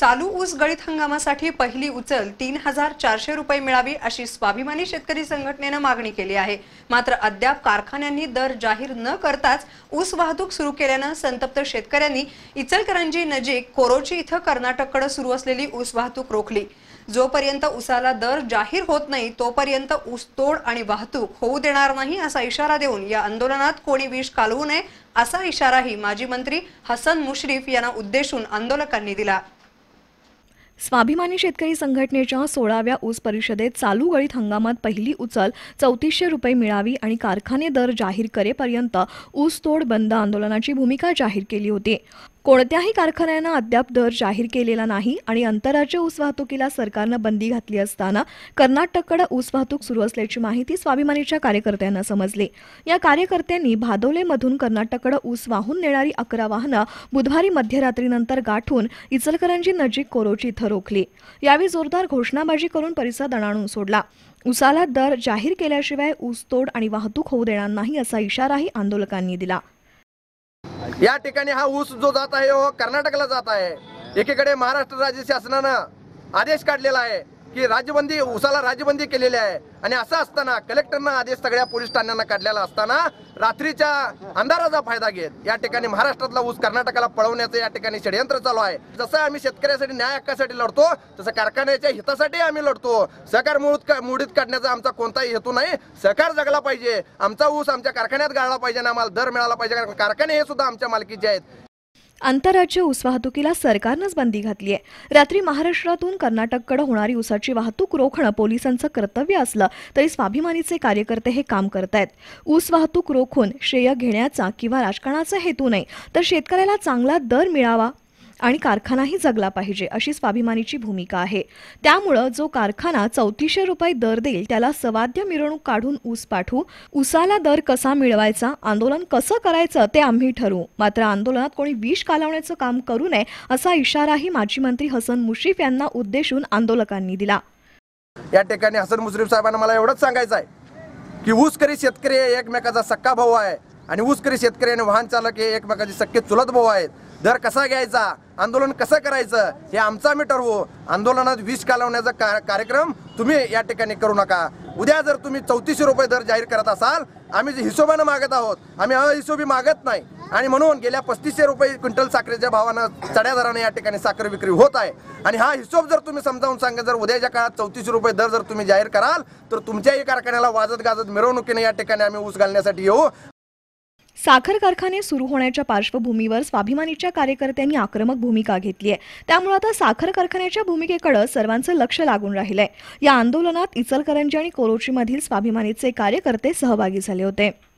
चालू ऊस गळीत हंगामासाठी पहिली उचल तीन हजार चारशे रुपये मिळावी अशी स्वाभिमानी शेतकरी संघटनेनं मागणी केली आहे मात्र अद्याप कारखान्यांनी दर जाहीर न करताच ऊस वाहतूक सुरू केल्यानं संतप्त शेतकऱ्यांनी इचलकरंजी नजीक कोरोची इथं कर्नाटककडे सुरू असलेली ऊस वाहतूक रोखली जोपर्यंत ऊसाला दर जाहीर होत नाही तोपर्यंत ऊसतोड तोड आणि वाहतूक होऊ देणार नाही असा इशारा देऊन या आंदोलनात कोणी विष कालवू नये असा इशाराही माजी मंत्री हसन मुश्रीफ यांना उद्देशून आंदोलकांनी दिला स्वाभिमानी शेतकरी संघटनेच्या सोळाव्या ऊस परिषदेत चालू गळीत हंगामात पहिली उचल चौतीसशे रुपये मिळावी आणि कारखाने दर जाहीर करेपर्यंत तोड बंद आंदोलनाची भूमिका जाहीर केली होती कोणत्याही कारखान्यानं अद्याप दर जाहीर केलेला नाही आणि आंतरराज्य ऊस वाहतुकीला सरकारनं बंदी घातली असताना कर्नाटककडे ऊस वाहतूक सुरू असल्याची माहिती स्वाभिमानीच्या कार्यकर्त्यांना समजली या कार्यकर्त्यांनी भादोलेमधून कर्नाटककडे ऊस वाहून नेणारी अकरा वाहनं बुधवारी मध्यरात्रीनंतर गाठून इचलकरंजी नजीक कोरोची इथं रोखली यावेळी जोरदार घोषणाबाजी करून परिसर दणाणून सोडला उसाला दर जाहीर केल्याशिवाय ऊसतोड आणि वाहतूक होऊ देणार नाही असा इशाराही आंदोलकांनी दिला या ठिकाणी हा ऊस जो जात आहे हो कर्नाटकला जात आहे एकीकडे महाराष्ट्र राज्य शासनानं आदेश काढलेला आहे की राज्यबंदी उसाला राज्यबंदी केलेली आहे आणि असं असताना कलेक्टरना आदेश सगळ्या पोलीस ठाण्यांना काढलेला असताना रात्रीच्या अंधाराचा फायदा घेत या ठिकाणी महाराष्ट्रातला ऊस कर्नाटकाला पळवण्याचं या ठिकाणी षडयंत्र चालू आहे जसं आम्ही शेतकऱ्यासाठी न्याय हक्कासाठी लढतो तसं कारखान्याच्या हितासाठी आम्ही लढतो सहकार मुळीत मुडीत काढण्याचा आमचा कोणताही हेतू नाही सहकार जगला पाहिजे आमचा ऊस आमच्या कारखान्यात गाळला पाहिजे ना आम्हाला दर मिळाला पाहिजे कारण कारखाने हे सुद्धा आमच्या मालकीचे आहेत आंतरराज्य ऊस वाहतुकीला सरकारनंच बंदी घातली आहे रात्री महाराष्ट्रातून कर्नाटककडे होणारी ऊसाची वाहतूक रोखणं पोलिसांचं कर्तव्य असलं तरी स्वाभिमानीचे कार्यकर्ते हे काम करतायत ऊस वाहतूक रोखून श्रेय घेण्याचा किंवा राजकारणाचा हेतू नाही तर शेतकऱ्याला चांगला दर मिळावा आणि कारखानाही जगला पाहिजे अशी स्वाभिमानीची भूमिका आहे त्यामुळं जो कारखाना चौतीसशे रुपये दर देईल त्याला सवाद्य मिरवणूक काढून ऊस पाठवू ऊसाला दर कसा मिळवायचा आंदोलन कसं करायचं ते आम्ही ठरवू मात्र आंदोलनात कोणी विष कालवण्याचं काम करू नये असा इशाराही माजी मंत्री हसन मुश्रीफ यांना उद्देशून आंदोलकांनी दिला या ठिकाणी हसन मुश्रीफ साहेबांना मला एवढंच सांगायचं आहे की ऊसकरी शेतकरी एकमेकाचा सक्का भाऊ आहे आणि उसकरी शेतकरी आणि वाहन चालक हे एकमेकाचे सक्के चुलत भाऊ आहेत दर कसा घ्यायचा आंदोलन कसं करायचं हे आमचं आम्ही हो. ठरवू आंदोलनात विष कालवण्याचा का कार्यक्रम तुम्ही या ठिकाणी करू नका उद्या जर तुम्ही चौतीसशे रुपये दर जाहीर करत असाल आम्ही जे हिशोबानं मागत आहोत आम्ही अहिशोबी मागत नाही आणि म्हणून गेल्या पस्तीसशे रुपये क्विंटल साखरेच्या भावानं चढ्या दराने या ठिकाणी साखर विक्री होत आहे आणि हा हिशोब जर तुम्ही समजावून सांगा जर उद्याच्या काळात चौतीसशे रुपये दर जर तुम्ही जाहीर कराल तर तुमच्याही कारखान्याला वाजत गाजत मिरवणुकीने या ठिकाणी आम्ही ऊस घालण्यासाठी येऊ साखर कारखाने सुरू होण्याच्या पार्श्वभूमीवर स्वाभिमानीच्या कार्यकर्त्यांनी आक्रमक भूमिका घेतली आहे त्यामुळे आता साखर कारखान्याच्या भूमिकेकडे सर्वांचं लक्ष लागून राहिलंय या आंदोलनात इचलकरंजी आणि कोरोचीमधील स्वाभिमानीचे कार्यकर्ते सहभागी झाले होते